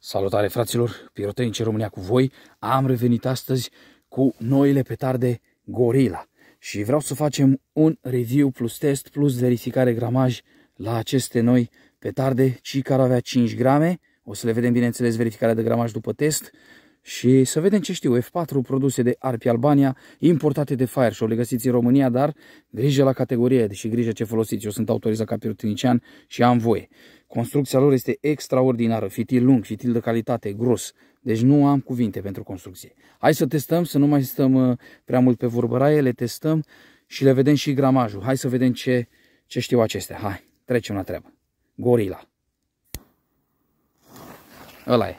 Salutare fraților, pirotehnici România cu voi, am revenit astăzi cu noile petarde Gorilla și vreau să facem un review plus test plus verificare gramaj la aceste noi petarde, cei care avea 5 grame, o să le vedem bineînțeles verificarea de gramaj după test și să vedem ce știu, F4 produse de Arpi Albania, importate de Fire o le găsiți în România, dar grijă la categorie, și grijă ce folosiți, eu sunt autorizat ca pirotinician și am voie. Construcția lor este extraordinară, fitil lung, fitil de calitate, gros. Deci nu am cuvinte pentru construcție. Hai să testăm, să nu mai stăm uh, prea mult pe vorbăraie, le testăm și le vedem și gramajul. Hai să vedem ce, ce știu acestea. Hai, trecem la treabă. Gorila. Ăla e.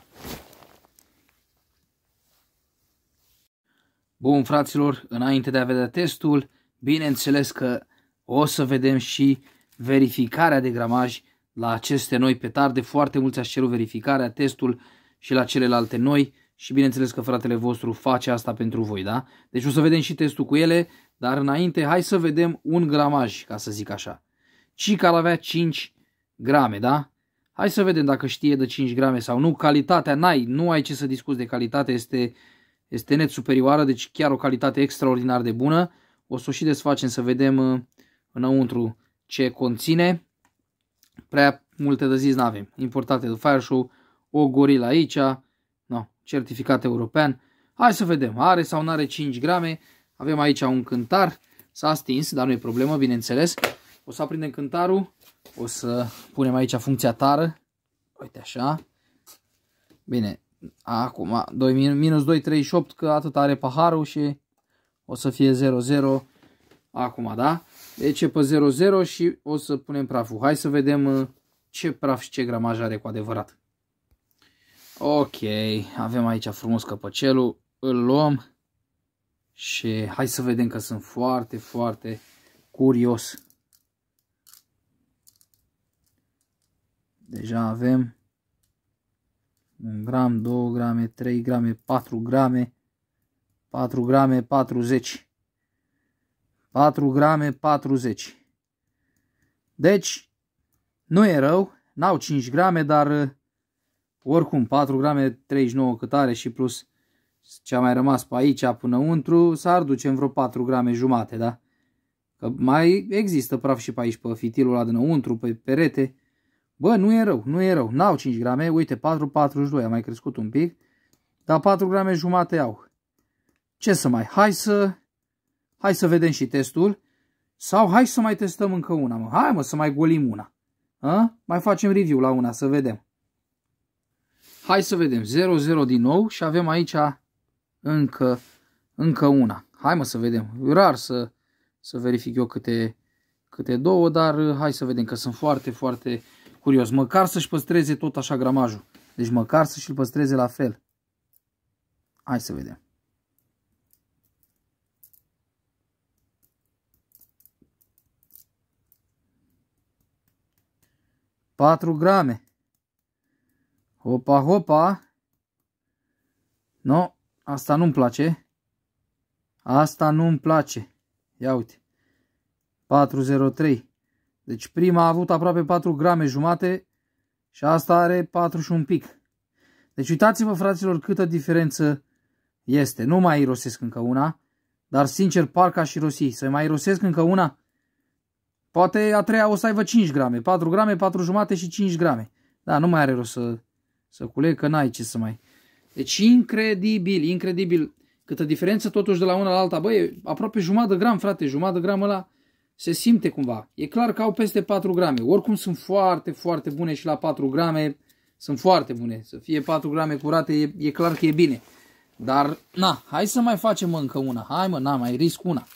Bun, fraților, înainte de a vedea testul, bineînțeles că o să vedem și verificarea de gramaj la aceste noi petarde foarte mulți aș cerut verificarea, testul și la celelalte noi și bineînțeles că fratele vostru face asta pentru voi, da? Deci o să vedem și testul cu ele, dar înainte hai să vedem un gramaj, ca să zic așa. Cica ar avea 5 grame, da? Hai să vedem dacă știe de 5 grame sau nu. Calitatea n-ai, nu ai ce să discuți de calitate, este, este net superioară, deci chiar o calitate extraordinar de bună. O să o și desfacem să vedem uh, înăuntru ce conține prea multe de zis n-avem. Importate de Fire Show, o gorila aici, no, certificat european. Hai să vedem, are sau nu are 5 grame. Avem aici un cântar, s-a stins, dar nu e problemă, bineînțeles. O să aprindem cântarul, o să punem aici funcția tară. Uite așa. Bine, acum 2, minus 2,38, că atât are paharul și o să fie 0,0 Acum, da? Deci e pe 00 și o să punem praful. Hai să vedem uh, ce praf și ce gramaj are cu adevărat. Ok, avem aici frumos căpăcelul, îl luăm și hai să vedem că sunt foarte, foarte curios. Deja avem 1 gram, 2 grame, 3 grame, 4 grame, 4 grame, 40. grame. 4 grame 40. Deci, nu e rău, n-au 5 grame, dar uh, oricum 4 grame 39 cât are și plus ce a mai rămas pe aici până untru, s-ar duce în vreo 4 grame jumate, da? Că mai există praf și pe aici, pe fitilul ăla dinăuntru, pe perete. Bă, nu e rău, nu e rău. N-au 5 grame, uite, 4,42, a mai crescut un pic, dar 4 grame jumate au. Ce să mai, hai să Hai să vedem și testul. Sau hai să mai testăm încă una, mă. Hai, mă, să mai golim una. A? Mai facem review la una, să vedem. Hai să vedem. 0-0 din nou și avem aici încă, încă una. Hai, mă, să vedem. Rar să, să verific eu câte, câte două, dar uh, hai să vedem că sunt foarte, foarte curios. Măcar să-și păstreze tot așa gramajul. Deci măcar să-și-l păstreze la fel. Hai să vedem. 4 grame. Hopa, hopa. No, asta nu-mi place. Asta nu-mi place. Ia uite. 403. Deci prima a avut aproape 4 grame jumate și asta are 4 și un pic. Deci uitați-vă, fraților, câtă diferență este. Nu mai irosesc încă una, dar sincer parcă aș irosi. Să mai irosesc încă una, Poate a treia o să aibă 5 grame, 4 grame, 4 jumate și 5 grame. Da, nu mai are rost să, să culeg, că n-ai ce să mai... Deci incredibil, incredibil. Câtă diferență totuși de la una la alta. Băi, aproape jumătate de gram, frate, jumătate de gram ăla se simte cumva. E clar că au peste 4 grame. Oricum sunt foarte, foarte bune și la 4 grame. Sunt foarte bune. Să fie 4 grame curate e, e clar că e bine. Dar, na, hai să mai facem încă una. Hai mă, na, mai risc una.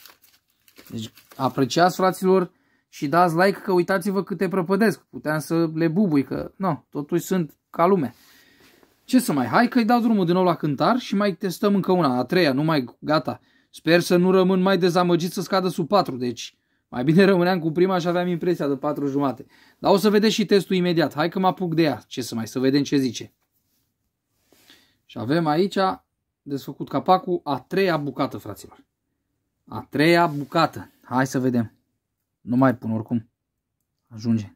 Deci, apreciați, fraților, și dați like că uitați-vă câte prăpădesc. Puteam să le bubui că, nu, totuși sunt ca lume. Ce să mai, hai că-i dau drumul din nou la cântar și mai testăm încă una, a treia, nu mai gata. Sper să nu rămân mai dezamăgit să scadă sub 4, deci mai bine rămâneam cu prima și aveam impresia de 4 jumate. Dar o să vedeți și testul imediat, hai că mă apuc de ea, ce să mai, să vedem ce zice. Și avem aici desfăcut capacul a treia bucată, fraților. A treia bucată, hai să vedem. Nu mai pun oricum. Ajunge.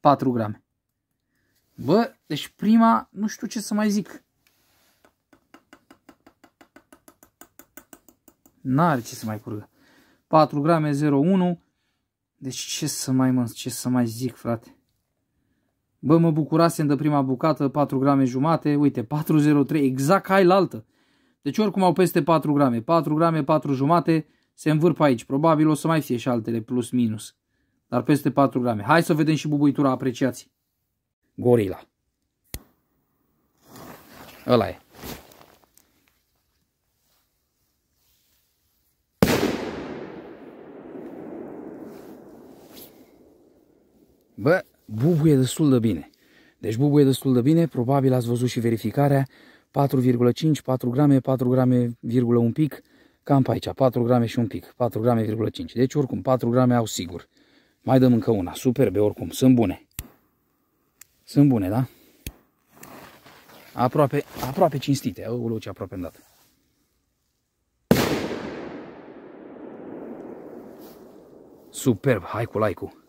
4 grame. Bă, deci prima, nu știu ce să mai zic. N-are ce să mai curgă. 4 grame 01. Deci ce să mai mă, ce să mai zic, frate. Bă, mă bucurasem de prima bucată, 4 grame jumate, uite, 403, exact ca la altă. Deci oricum au peste 4 grame, 4 grame, 4 jumate, se învârpă aici. Probabil o să mai fie și altele plus minus. Dar peste patru grame. Hai să vedem și bubuitura apreciații. Gorila. Ăla e. Bă, bubuie destul de bine. Deci bubuie destul de bine, probabil ați văzut și verificarea, 4,5, 4 grame, 4 grame, virgulă un pic, Cam pe aici, 4 grame și un pic, 4 grame,5. Deci oricum, 4 grame au sigur. Mai dăm încă una, superbe oricum, sunt bune. Sunt bune, da? Aproape, aproape cinstite, aulă ce aproape îndată. dat. Superb, hai cu Like -ul.